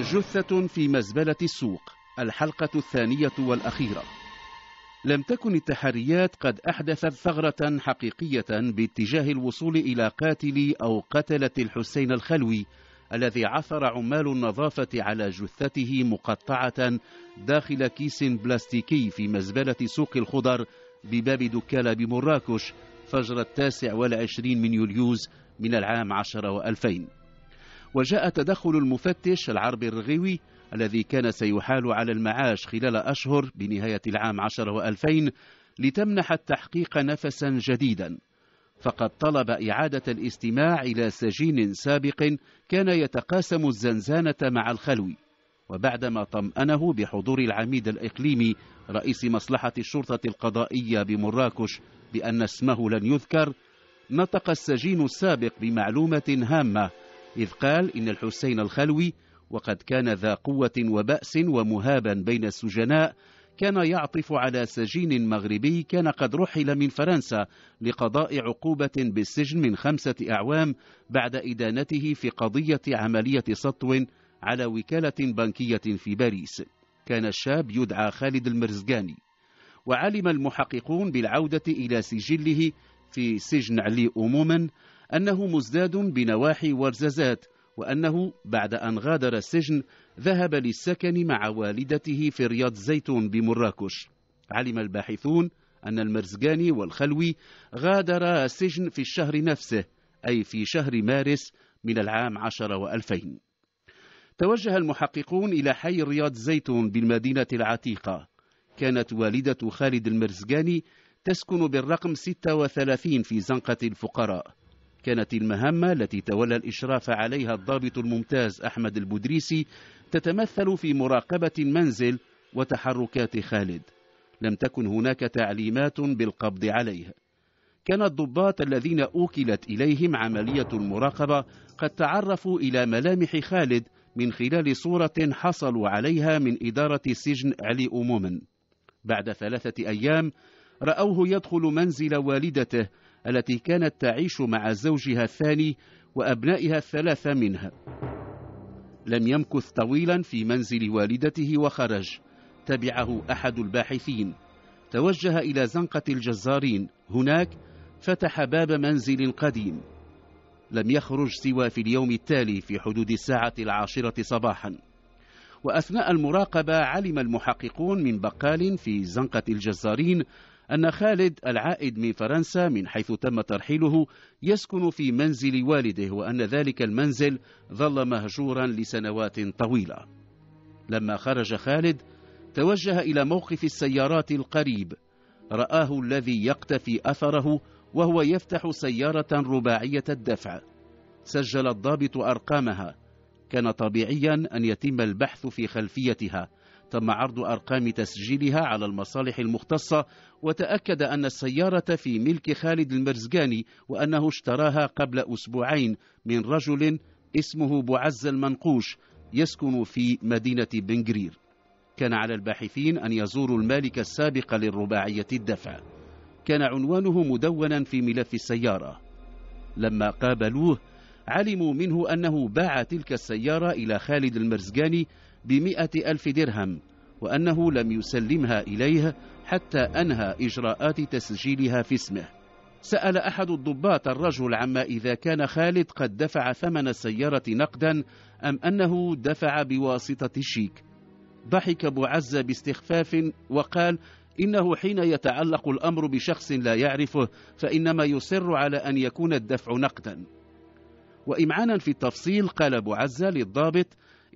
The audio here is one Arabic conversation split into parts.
جثة في مزبلة السوق الحلقة الثانية والأخيرة لم تكن التحريات قد أحدثت ثغرة حقيقية باتجاه الوصول إلى قاتل أو قتلة الحسين الخلوي الذي عثر عمال النظافة على جثته مقطعة داخل كيس بلاستيكي في مزبلة سوق الخضر بباب دكالة بمراكش فجر التاسع والعشرين من يوليوز من العام عشر وألفين وجاء تدخل المفتش العربي الرغيوي الذي كان سيحال على المعاش خلال أشهر بنهاية العام عشر وألفين لتمنح التحقيق نفسا جديدا فقد طلب إعادة الاستماع إلى سجين سابق كان يتقاسم الزنزانة مع الخلوي وبعدما طمأنه بحضور العميد الإقليمي رئيس مصلحة الشرطة القضائية بمراكش بأن اسمه لن يذكر نطق السجين السابق بمعلومة هامة إذ قال إن الحسين الخلوي وقد كان ذا قوة وبأس ومهابا بين السجناء كان يعطف على سجين مغربي كان قد رحل من فرنسا لقضاء عقوبة بالسجن من خمسة أعوام بعد إدانته في قضية عملية سطو على وكالة بنكية في باريس كان الشاب يدعى خالد المرزقاني وعلم المحققون بالعودة إلى سجله في سجن علي أموما أنه مزداد بنواحي ورزازات وأنه بعد أن غادر السجن ذهب للسكن مع والدته في رياض زيتون بمراكش علم الباحثون أن المرزقاني والخلوي غادرا السجن في الشهر نفسه أي في شهر مارس من العام عشر وألفين توجه المحققون إلى حي رياض زيتون بالمدينة العتيقة كانت والدة خالد المرزقاني تسكن بالرقم 36 في زنقة الفقراء كانت المهمة التي تولى الإشراف عليها الضابط الممتاز أحمد البدريسي تتمثل في مراقبة المنزل وتحركات خالد لم تكن هناك تعليمات بالقبض عليه كان الضباط الذين أوكلت إليهم عملية المراقبة قد تعرفوا إلى ملامح خالد من خلال صورة حصلوا عليها من إدارة سجن علي أموما بعد ثلاثة أيام رأوه يدخل منزل والدته التي كانت تعيش مع زوجها الثاني وأبنائها الثلاثة منها لم يمكث طويلا في منزل والدته وخرج تبعه أحد الباحثين توجه إلى زنقة الجزارين هناك فتح باب منزل قديم لم يخرج سوى في اليوم التالي في حدود الساعة العاشرة صباحا وأثناء المراقبة علم المحققون من بقال في زنقة الجزارين أن خالد العائد من فرنسا من حيث تم ترحيله يسكن في منزل والده وأن ذلك المنزل ظل مهجورا لسنوات طويلة لما خرج خالد توجه إلى موقف السيارات القريب رآه الذي يقتفي أثره وهو يفتح سيارة رباعية الدفع سجل الضابط أرقامها كان طبيعيا أن يتم البحث في خلفيتها تم عرض أرقام تسجيلها على المصالح المختصة وتأكد أن السيارة في ملك خالد المرزقاني وأنه اشتراها قبل أسبوعين من رجل اسمه بوعز المنقوش يسكن في مدينة بنجرير كان على الباحثين أن يزوروا المالك السابق للرباعية الدفع كان عنوانه مدونا في ملف السيارة لما قابلوه علموا منه أنه باع تلك السيارة إلى خالد المرزقاني بمئة ألف درهم وأنه لم يسلمها إليه حتى أنهى إجراءات تسجيلها في اسمه سأل أحد الضباط الرجل عما إذا كان خالد قد دفع ثمن السيارة نقدا أم أنه دفع بواسطة الشيك ضحك أبو عزة باستخفاف وقال إنه حين يتعلق الأمر بشخص لا يعرفه فإنما يصر على أن يكون الدفع نقدا وإمعانا في التفصيل قال أبو عزة للضابط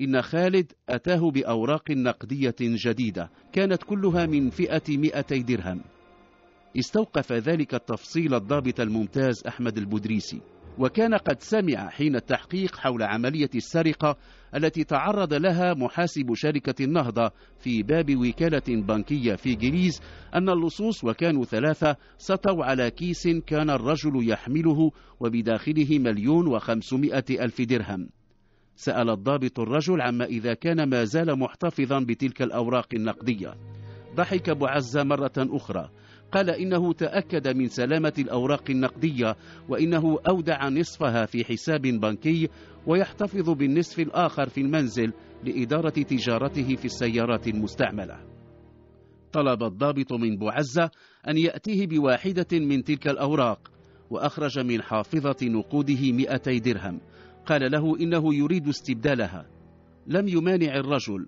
إن خالد أتاه بأوراق نقدية جديدة كانت كلها من فئة 200 درهم استوقف ذلك التفصيل الضابط الممتاز أحمد البدريسي وكان قد سمع حين التحقيق حول عملية السرقة التي تعرض لها محاسب شركة النهضة في باب وكالة بنكية في جليز أن اللصوص وكانوا ثلاثة سطوا على كيس كان الرجل يحمله وبداخله مليون وخمسمائة ألف درهم سأل الضابط الرجل عما إذا كان ما زال محتفظا بتلك الأوراق النقدية ضحك بعزة مرة أخرى قال إنه تأكد من سلامة الأوراق النقدية وإنه أودع نصفها في حساب بنكي ويحتفظ بالنصف الآخر في المنزل لإدارة تجارته في السيارات المستعملة طلب الضابط من بعزة أن يأتيه بواحدة من تلك الأوراق وأخرج من حافظة نقوده مئتي درهم قال له إنه يريد استبدالها لم يمانع الرجل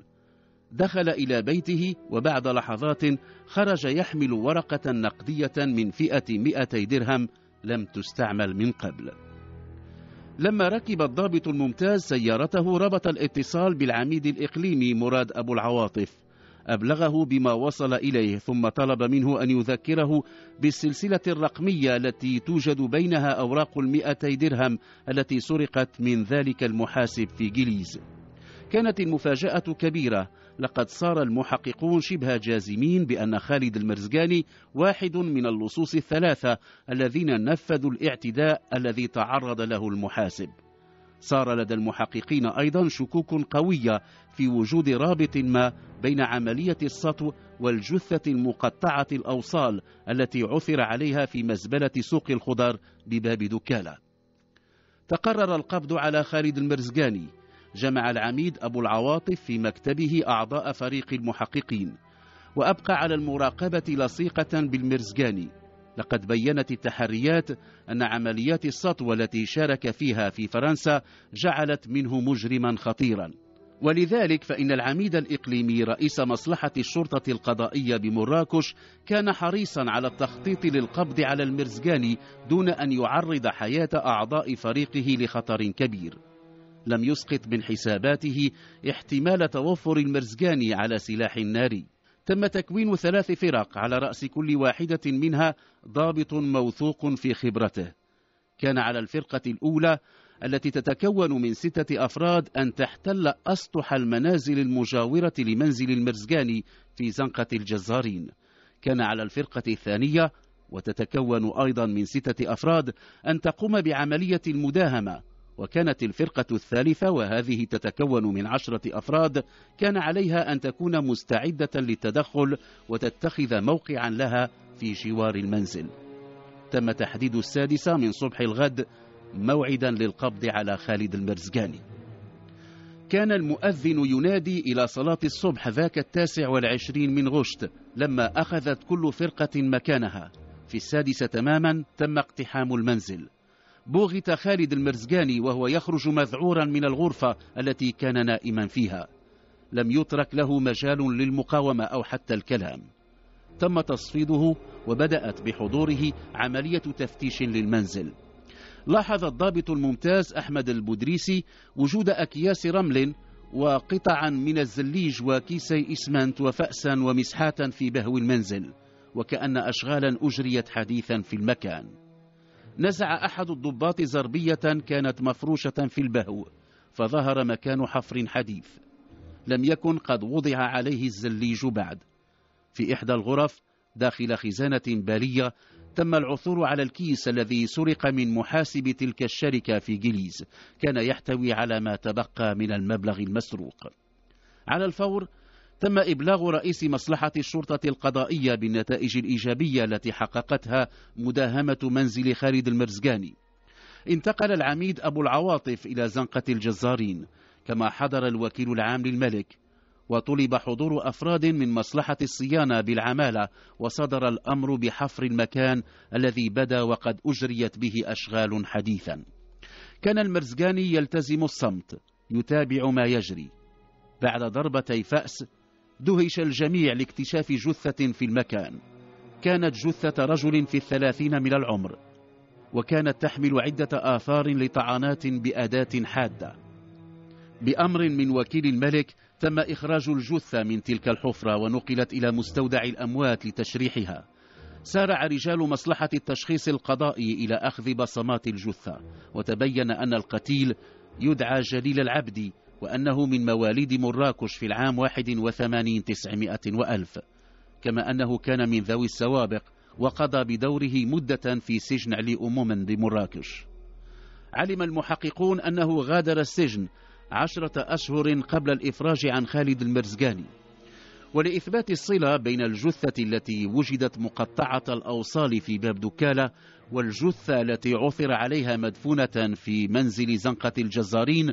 دخل إلى بيته وبعد لحظات خرج يحمل ورقة نقدية من فئة 200 درهم لم تستعمل من قبل لما ركب الضابط الممتاز سيارته ربط الاتصال بالعميد الإقليمي مراد أبو العواطف أبلغه بما وصل إليه ثم طلب منه أن يذكره بالسلسلة الرقمية التي توجد بينها أوراق المئتي درهم التي سرقت من ذلك المحاسب في جليز كانت المفاجأة كبيرة لقد صار المحققون شبه جازمين بأن خالد المرزقاني واحد من اللصوص الثلاثة الذين نفذوا الاعتداء الذي تعرض له المحاسب صار لدى المحققين أيضا شكوك قوية في وجود رابط ما بين عملية السطو والجثة المقطعة الأوصال التي عثر عليها في مزبلة سوق الخضار بباب دكالة تقرر القبض على خالد المرزقاني جمع العميد أبو العواطف في مكتبه أعضاء فريق المحققين وأبقى على المراقبة لصيقة بالمرزقاني لقد بينت التحريات أن عمليات السطو التي شارك فيها في فرنسا جعلت منه مجرما خطيرا ولذلك فإن العميد الإقليمي رئيس مصلحة الشرطة القضائية بمراكش كان حريصا على التخطيط للقبض على المرزقاني دون أن يعرض حياة أعضاء فريقه لخطر كبير لم يسقط من حساباته احتمال توفر المرزقاني على سلاح ناري تم تكوين ثلاث فرق على رأس كل واحدة منها ضابط موثوق في خبرته كان على الفرقة الأولى التي تتكون من ستة أفراد أن تحتل أسطح المنازل المجاورة لمنزل المرزقاني في زنقة الجزارين كان على الفرقة الثانية وتتكون أيضا من ستة أفراد أن تقوم بعملية المداهمة وكانت الفرقة الثالثة وهذه تتكون من عشرة أفراد كان عليها أن تكون مستعدة للتدخل وتتخذ موقعا لها في جوار المنزل تم تحديد السادسة من صبح الغد موعدا للقبض على خالد المرزقاني كان المؤذن ينادي إلى صلاة الصبح ذاك التاسع والعشرين من غشت لما أخذت كل فرقة مكانها في السادسة تماما تم اقتحام المنزل بوغت خالد المرزقاني وهو يخرج مذعورا من الغرفة التي كان نائما فيها لم يترك له مجال للمقاومة أو حتى الكلام تم تصفيده وبدأت بحضوره عملية تفتيش للمنزل لاحظ الضابط الممتاز أحمد البودريسي وجود أكياس رمل وقطعا من الزليج وكيسي إسمنت وفأسا ومسحاتا في بهو المنزل وكأن أشغالا أجريت حديثا في المكان نزع أحد الضباط زربية كانت مفروشة في البهو فظهر مكان حفر حديث لم يكن قد وضع عليه الزليج بعد في إحدى الغرف داخل خزانة بالية تم العثور على الكيس الذي سرق من محاسب تلك الشركة في جليز كان يحتوي على ما تبقى من المبلغ المسروق على الفور تم إبلاغ رئيس مصلحة الشرطة القضائية بالنتائج الإيجابية التي حققتها مداهمة منزل خالد المرزقاني انتقل العميد أبو العواطف إلى زنقة الجزارين كما حضر الوكيل العام للملك وطلب حضور أفراد من مصلحة الصيانة بالعمالة وصدر الأمر بحفر المكان الذي بدا وقد أجريت به أشغال حديثا كان المرزقاني يلتزم الصمت يتابع ما يجري بعد ضربتي فأس دهش الجميع لاكتشاف جثة في المكان كانت جثة رجل في الثلاثين من العمر وكانت تحمل عدة آثار لطعنات بأداة حادة بأمر من وكيل الملك تم إخراج الجثة من تلك الحفرة ونقلت إلى مستودع الأموات لتشريحها سارع رجال مصلحة التشخيص القضائي إلى أخذ بصمات الجثة وتبين أن القتيل يدعى جليل العبدي وأنه من مواليد مراكش في العام 81 900 وألف كما أنه كان من ذوي السوابق وقضى بدوره مدة في سجن علي أمومن بمراكش علم المحققون أنه غادر السجن عشرة أشهر قبل الإفراج عن خالد المرزقاني ولإثبات الصلة بين الجثة التي وجدت مقطعة الأوصال في باب دكالة والجثة التي عثر عليها مدفونة في منزل زنقة الجزارين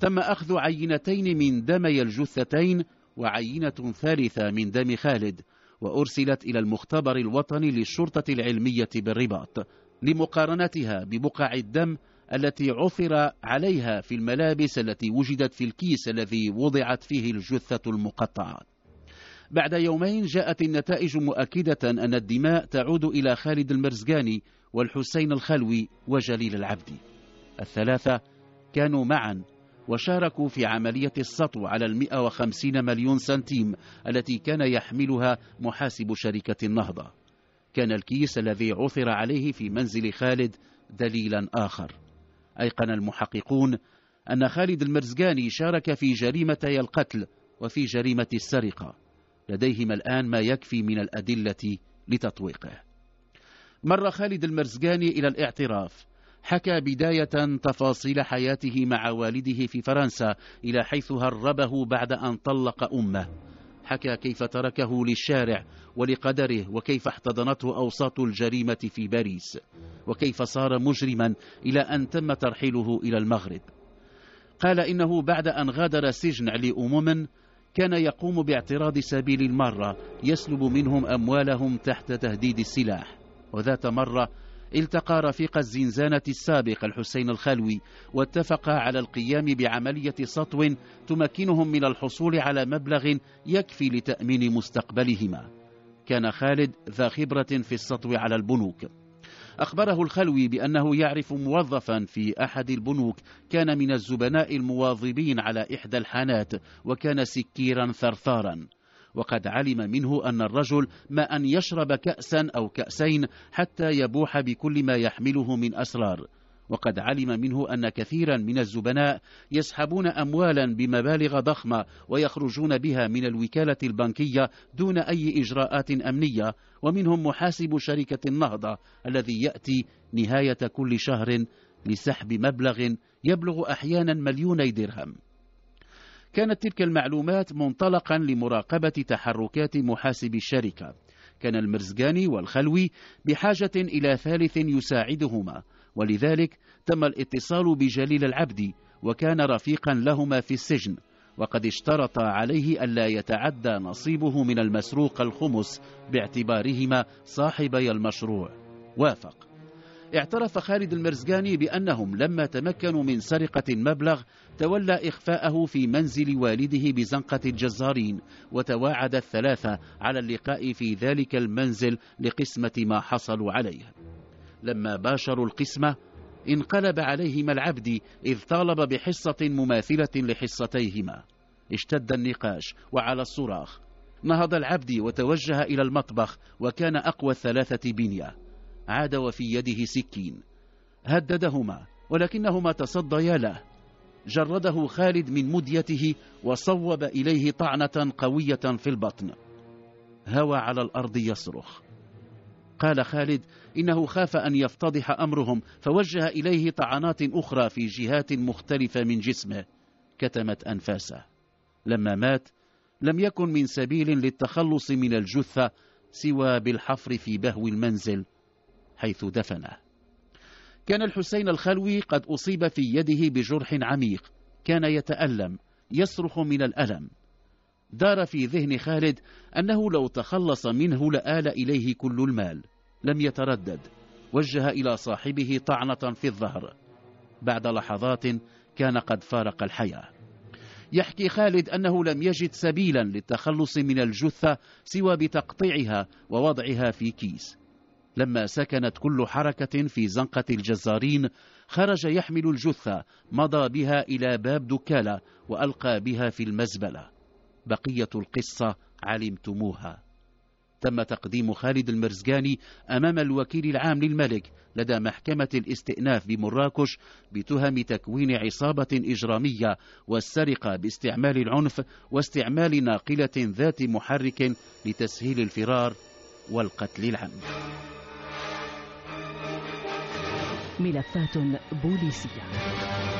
تم أخذ عينتين من دمي الجثتين وعينة ثالثة من دم خالد وأرسلت إلى المختبر الوطني للشرطة العلمية بالرباط لمقارنتها ببقع الدم التي عثر عليها في الملابس التي وجدت في الكيس الذي وضعت فيه الجثة المقطعة بعد يومين جاءت النتائج مؤكدة أن الدماء تعود إلى خالد المرزقاني والحسين الخلوي وجليل العبدي الثلاثة كانوا معا وشاركوا في عملية السطو على ال 150 مليون سنتيم التي كان يحملها محاسب شركة النهضة كان الكيس الذي عثر عليه في منزل خالد دليلا آخر أيقن المحققون أن خالد المرزقاني شارك في جريمتي القتل وفي جريمة السرقة لديهم الآن ما يكفي من الأدلة لتطويقه مر خالد المرزقاني إلى الاعتراف حكى بداية تفاصيل حياته مع والده في فرنسا إلى حيث هربه بعد أن طلق أمه حكى كيف تركه للشارع ولقدره وكيف احتضنته أوساط الجريمة في باريس وكيف صار مجرما إلى أن تم ترحيله إلى المغرب قال إنه بعد أن غادر سجن علي أموم كان يقوم باعتراض سبيل المرة يسلب منهم أموالهم تحت تهديد السلاح وذات مرة التقى رفيق الزنزانة السابق الحسين الخلوي واتفقا على القيام بعملية سطو تمكنهم من الحصول على مبلغ يكفي لتأمين مستقبلهما كان خالد ذا خبرة في السطو على البنوك أخبره الخلوي بأنه يعرف موظفا في أحد البنوك كان من الزبناء المواظبين على إحدى الحانات وكان سكيرا ثرثارا وقد علم منه أن الرجل ما أن يشرب كأسا أو كأسين حتى يبوح بكل ما يحمله من أسرار وقد علم منه أن كثيرا من الزبناء يسحبون أموالا بمبالغ ضخمة ويخرجون بها من الوكالة البنكية دون أي إجراءات أمنية ومنهم محاسب شركة النهضة الذي يأتي نهاية كل شهر لسحب مبلغ يبلغ أحيانا مليوني درهم كانت تلك المعلومات منطلقا لمراقبة تحركات محاسب الشركة كان المرزقاني والخلوي بحاجة إلى ثالث يساعدهما ولذلك تم الاتصال بجليل العبدي وكان رفيقا لهما في السجن وقد اشترط عليه ألا يتعدى نصيبه من المسروق الخمس باعتبارهما صاحبي المشروع وافق اعترف خالد المرزقاني بأنهم لما تمكنوا من سرقة مبلغ تولى إخفاءه في منزل والده بزنقة الجزارين وتواعد الثلاثة على اللقاء في ذلك المنزل لقسمة ما حصلوا عليه لما باشروا القسمة انقلب عليهما العبد إذ طالب بحصة مماثلة لحصتيهما اشتد النقاش وعلى الصراخ نهض العبد وتوجه إلى المطبخ وكان أقوى الثلاثة بنيه عاد وفي يده سكين هددهما ولكنهما تصديا له جرده خالد من مديته وصوب إليه طعنة قوية في البطن هوى على الأرض يصرخ قال خالد إنه خاف أن يفتضح أمرهم فوجه إليه طعنات أخرى في جهات مختلفة من جسمه كتمت أنفاسه لما مات لم يكن من سبيل للتخلص من الجثة سوى بالحفر في بهو المنزل حيث دفنه كان الحسين الخلوي قد أصيب في يده بجرح عميق كان يتألم يصرخ من الألم دار في ذهن خالد أنه لو تخلص منه لآل إليه كل المال لم يتردد وجه إلى صاحبه طعنة في الظهر بعد لحظات كان قد فارق الحياة يحكي خالد أنه لم يجد سبيلا للتخلص من الجثة سوى بتقطيعها ووضعها في كيس لما سكنت كل حركة في زنقة الجزارين خرج يحمل الجثة مضى بها إلى باب دكالة وألقى بها في المزبلة بقية القصة علمتموها تم تقديم خالد المرزقاني أمام الوكيل العام للملك لدى محكمة الاستئناف بمراكش بتهم تكوين عصابة إجرامية والسرقة باستعمال العنف واستعمال ناقلة ذات محرك لتسهيل الفرار والقتل العمد ملفات بوليسيه